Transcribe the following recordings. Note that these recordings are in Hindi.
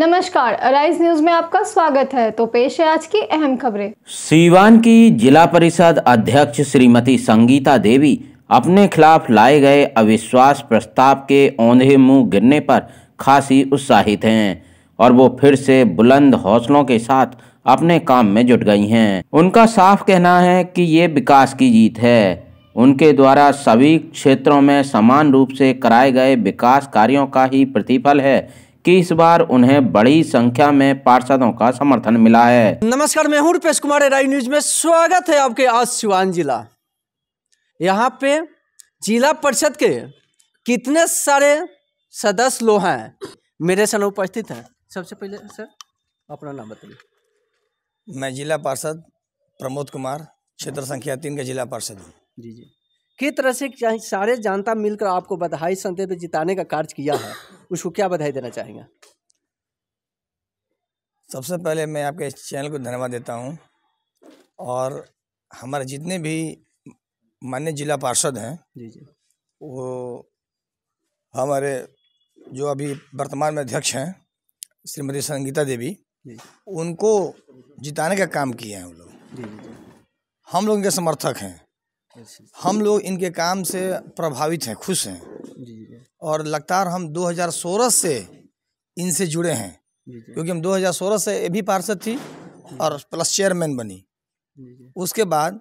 नमस्कार अराइज न्यूज में आपका स्वागत है तो पेश है आज की अहम खबरें सीवान की जिला परिषद अध्यक्ष श्रीमती संगीता देवी अपने खिलाफ लाए गए अविश्वास प्रस्ताव के औंधे मुंह गिरने पर खासी उत्साहित हैं और वो फिर से बुलंद हौसलों के साथ अपने काम में जुट गई हैं उनका साफ कहना है कि ये विकास की जीत है उनके द्वारा सभी क्षेत्रों में समान रूप से कराए गए विकास कार्यों का ही प्रतिफल है कि इस बार उन्हें बड़ी संख्या में पार्षदों का समर्थन मिला है नमस्कार मैं हूं रूपेश कुमार राई न्यूज में स्वागत है आपके आज सिवान जिला यहाँ पे जिला परिषद के कितने सारे सदस्य लोग हैं मेरे सन उपस्थित हैं सबसे पहले सर अपना नाम बताइए मैं जिला पार्षद प्रमोद कुमार क्षेत्र संख्या तीन का जिला पार्षद हूँ जी जी किस तरह से सारे जानता मिलकर आपको बधाई संदेश जिताने का कार्य किया है उसको क्या बधाई देना चाहेंगे सबसे पहले मैं आपके इस चैनल को धन्यवाद देता हूँ और हमारे जितने भी मान्य जिला पार्षद हैं जी जी वो हमारे जो अभी वर्तमान में अध्यक्ष हैं श्रीमती संगीता देवी उनको जिताने का काम किए हैं वो लोग हम लोग इनके समर्थक हैं हम लोग इनके काम से प्रभावित हैं खुश हैं और लगातार हम 2016 से इनसे जुड़े हैं क्योंकि हम 2016 से ए भी पार्षद थी और प्लस चेयरमैन बनी उसके बाद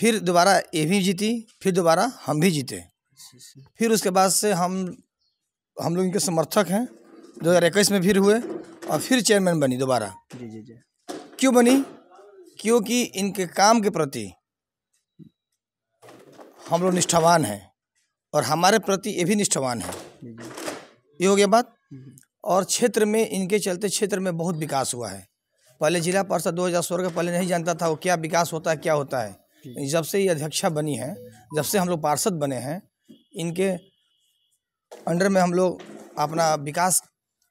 फिर दोबारा ए भी जीती फिर दोबारा हम भी जीते अच्छा, अच्छा। फिर उसके बाद से हम हम लोग इनके समर्थक हैं दो हज़ार इक्कीस में फिर हुए और फिर चेयरमैन बनी दोबारा क्यों बनी क्योंकि इनके काम के प्रति हम लोग निष्ठावान हैं और हमारे प्रति ये भी निष्ठावान है ये हो गया बात और क्षेत्र में इनके चलते क्षेत्र में बहुत विकास हुआ है पहले जिला परिषद दो हज़ार सोलह का पहले नहीं जानता था वो क्या विकास होता है क्या होता है जब से ये अध्यक्षा बनी है जब से हम लोग पार्षद बने हैं इनके अंडर में हम लोग अपना विकास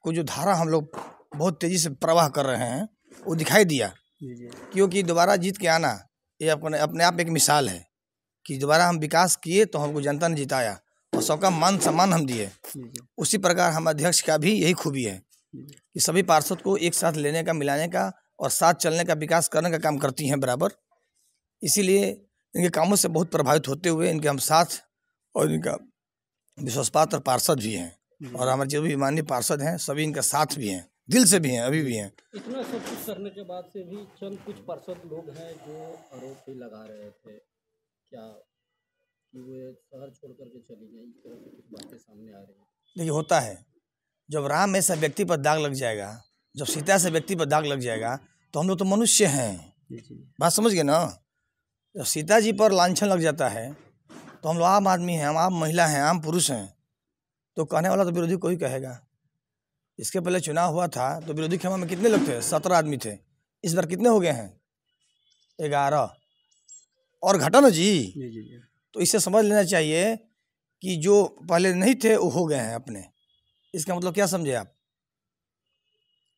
को जो धारा हम लोग बहुत तेज़ी से प्रवाह कर रहे हैं वो दिखाई दिया क्योंकि दोबारा जीत के आना ये अपने अपने आप एक मिसाल है कि दोबारा हम विकास किए तो हमको जनता ने जिताया और सबका मान सम्मान हम दिए उसी प्रकार हम अध्यक्ष का भी यही खूबी है कि सभी पार्षद को एक साथ लेने का मिलाने का और साथ चलने का विकास करने का काम करती हैं बराबर इसीलिए इनके कामों से बहुत प्रभावित होते हुए इनके हम साथ और इनका विश्वासपात्र पार्षद भी हैं और हमारे जो भी माननीय पार्षद हैं सभी इनका साथ भी हैं दिल से भी हैं अभी भी हैं इतना सब कुछ करने के बाद से भी चंद कुछ पार्षद लोग हैं जो आरोप भी लगा रहे थे क्या कि वे शहर छोड़ करके चली गई इस तरह से बातें सामने आ रही हैं देखिए होता है जब राम ऐसा व्यक्ति पर दाग लग जाएगा जब सीता से व्यक्ति पर दाग लग जाएगा तो हम लोग तो मनुष्य हैं बात समझ गए ना जब सीता जी पर लाछन लग जाता है तो हम लोग आम आदमी हैं हम आम महिला हैं आम पुरुष हैं तो कहने वाला तो विरोधी कोई कहेगा इसके पहले चुनाव हुआ था तो विरोधी खेमा में कितने लोग थे सत्रह आदमी थे इस बार कितने हो गए हैं ग्यारह और घटा ना जी तो इसे समझ लेना चाहिए कि जो पहले नहीं थे वो हो गए हैं अपने इसका मतलब क्या समझे आप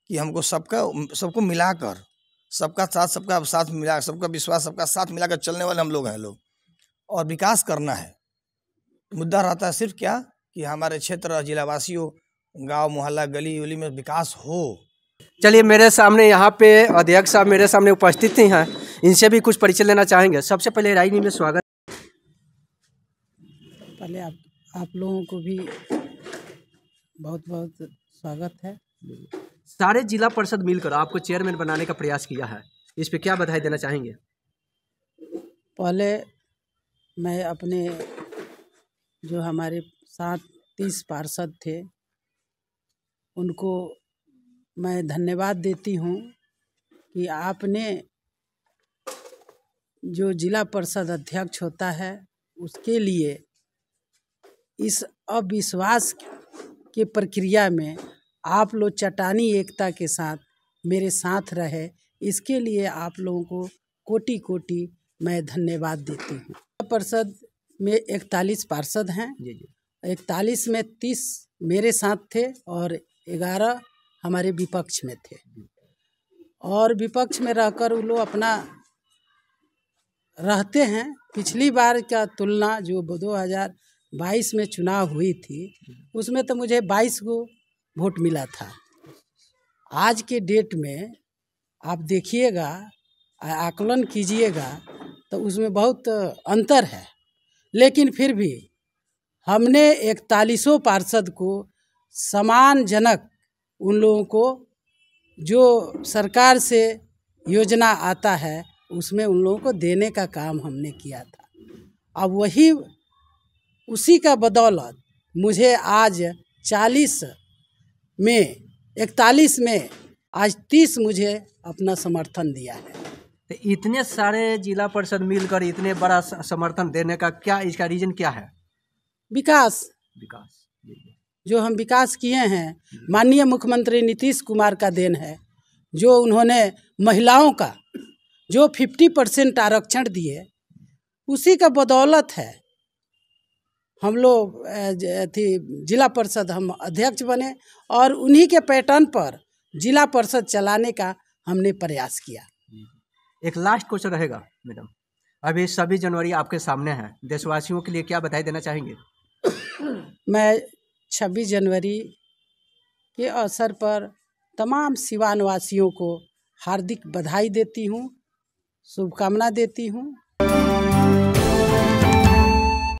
कि हमको सबका सबको मिलाकर सबका साथ सबका साथ मिला सबका विश्वास सबका साथ मिलाकर चलने वाले हम लोग हैं लोग और विकास करना है मुद्दा रहता है सिर्फ क्या कि हमारे क्षेत्र जिला जिलावासियों गांव मोहल्ला गली उली में विकास हो चलिए मेरे सामने यहाँ पे अध्यक्ष साहब मेरे सामने उपस्थित ही हैं इनसे भी कुछ परिचय लेना चाहेंगे सबसे पहले राजनीति में स्वागत पहले आप आप लोगों को भी बहुत बहुत स्वागत है सारे जिला परिषद मिलकर आपको चेयरमैन बनाने का प्रयास किया है इस पे क्या बधाई देना चाहेंगे पहले मैं अपने जो हमारे सात तीस पार्षद थे उनको मैं धन्यवाद देती हूँ कि आपने जो जिला परिषद अध्यक्ष होता है उसके लिए इस अविश्वास के प्रक्रिया में आप लोग चटानी एकता के साथ मेरे साथ रहे इसके लिए आप लोगों को कोटि कोटि मैं धन्यवाद देती हूँ परिषद में इकतालीस पार्षद हैं इकतालीस में तीस मेरे साथ थे और ग्यारह हमारे विपक्ष में थे और विपक्ष में रहकर वो लोग अपना रहते हैं पिछली बार का तुलना जो दो हज़ार बाईस में चुनाव हुई थी उसमें तो मुझे बाईस को वोट मिला था आज के डेट में आप देखिएगा आकलन कीजिएगा तो उसमें बहुत अंतर है लेकिन फिर भी हमने इकतालीसों पार्षद को समानजनक उन लोगों को जो सरकार से योजना आता है उसमें उन लोगों को देने का काम हमने किया था अब वही उसी का बदौलत मुझे आज चालीस में इकतालीस में आज तीस मुझे अपना समर्थन दिया है तो इतने सारे जिला परिषद मिलकर इतने बड़ा समर्थन देने का क्या इसका रीजन क्या है विकास विकास जो हम विकास किए हैं माननीय मुख्यमंत्री नीतीश कुमार का देन है जो उन्होंने महिलाओं का जो फिफ्टी परसेंट आरक्षण दिए उसी का बदौलत है हम लोग अथी जिला परिषद हम अध्यक्ष बने और उन्हीं के पैटर्न पर जिला परिषद चलाने का हमने प्रयास किया एक लास्ट क्वेश्चन रहेगा मैडम अभी सभी जनवरी आपके सामने है देशवासियों के लिए क्या बताई देना चाहेंगे मैं छब्बीस जनवरी के अवसर पर तमाम सिवानवासियों को हार्दिक बधाई देती हूँ शुभकामना देती हूँ